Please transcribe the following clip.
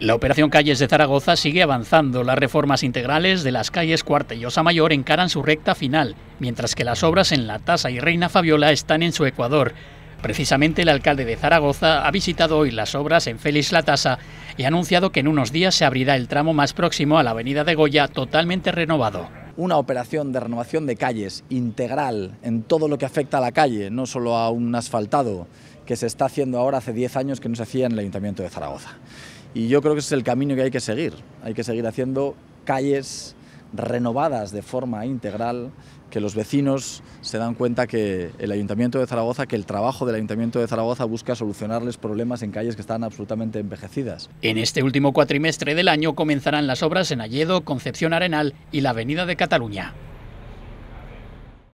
La operación Calles de Zaragoza sigue avanzando. Las reformas integrales de las calles y Osa Mayor encaran su recta final, mientras que las obras en La Tasa y Reina Fabiola están en su Ecuador. Precisamente el alcalde de Zaragoza ha visitado hoy las obras en Félix La Tasa y ha anunciado que en unos días se abrirá el tramo más próximo a la avenida de Goya totalmente renovado una operación de renovación de calles integral en todo lo que afecta a la calle, no solo a un asfaltado, que se está haciendo ahora hace 10 años que no se hacía en el Ayuntamiento de Zaragoza. Y yo creo que ese es el camino que hay que seguir. Hay que seguir haciendo calles renovadas de forma integral, que los vecinos se dan cuenta que el Ayuntamiento de Zaragoza, que el trabajo del Ayuntamiento de Zaragoza busca solucionarles problemas en calles que están absolutamente envejecidas. En este último cuatrimestre del año comenzarán las obras en Ayedo, Concepción Arenal y la Avenida de Cataluña.